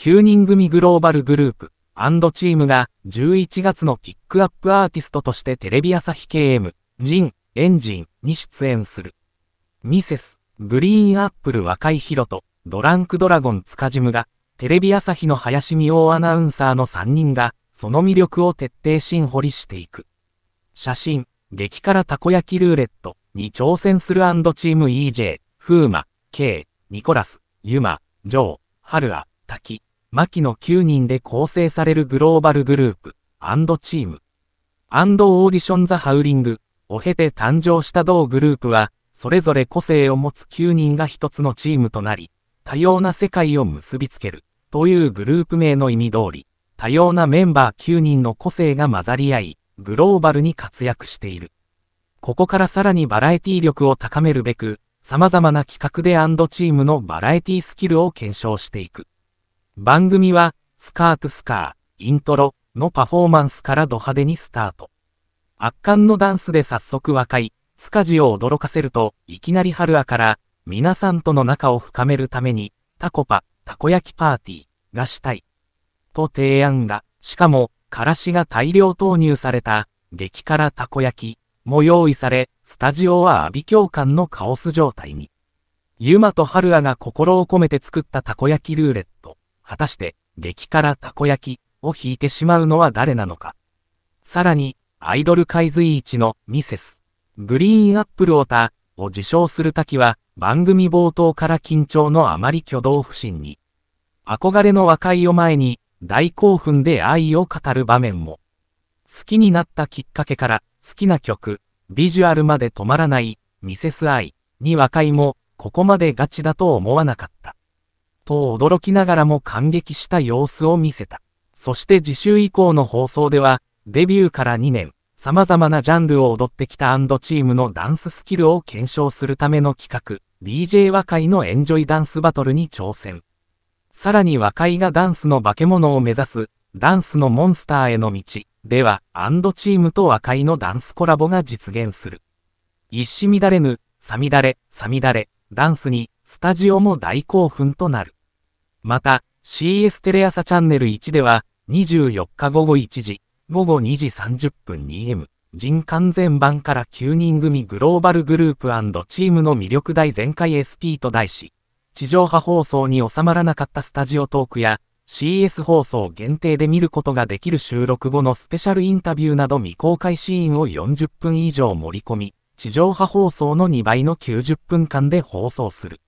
9人組グローバルグループチームが11月のピックアップアーティストとしてテレビ朝日 KM、ジン、エンジンに出演する。ミセス、グリーンアップル若いヒロとドランクドラゴン塚ジムがテレビ朝日の林美桜アナウンサーの3人がその魅力を徹底深掘りしていく。写真、激辛たこ焼きルーレットに挑戦するチーム EJ、フーマ、K、ニコラス、ユマ、ジョー、ハルア、滝。牧野9人で構成されるグローバルグループ、チーム、オーディション・ザ・ハウリングを経て誕生した同グループは、それぞれ個性を持つ9人が一つのチームとなり、多様な世界を結びつける、というグループ名の意味通り、多様なメンバー9人の個性が混ざり合い、グローバルに活躍している。ここからさらにバラエティ力を高めるべく、様々な企画でチームのバラエティスキルを検証していく。番組は、スカートスカー、イントロのパフォーマンスからド派手にスタート。圧巻のダンスで早速和解、スカジを驚かせると、いきなり春アから、皆さんとの仲を深めるために、タコパ、たこ焼きパーティーがしたい。と提案が、しかも、からしが大量投入された、激辛たこ焼きも用意され、スタジオは阿鼻教官のカオス状態に。ユマと春アが心を込めて作ったたこ焼きルーレット。果たして、激辛たこ焼きを引いてしまうのは誰なのか。さらに、アイドル界随一のミセス、グリーンアップルオータを自称する滝は、番組冒頭から緊張のあまり挙動不審に、憧れの和解を前に、大興奮で愛を語る場面も、好きになったきっかけから、好きな曲、ビジュアルまで止まらない、ミセス愛に和解も、ここまでガチだと思わなかった。と驚きながらも感激した様子を見せた。そして次週以降の放送では、デビューから2年、様々なジャンルを踊ってきたチームのダンススキルを検証するための企画、DJ 和解のエンジョイダンスバトルに挑戦。さらに和解がダンスの化け物を目指す、ダンスのモンスターへの道、では、チームと和解のダンスコラボが実現する。一糸乱れぬ、さみだれ、さみだれ、ダンスに、スタジオも大興奮となる。また、CS テレ朝チャンネル1では、24日午後1時、午後2時30分 2M、人完全版から9人組グローバルグループチームの魅力大全開 SP と題し、地上波放送に収まらなかったスタジオトークや、CS 放送限定で見ることができる収録後のスペシャルインタビューなど未公開シーンを40分以上盛り込み、地上波放送の2倍の90分間で放送する。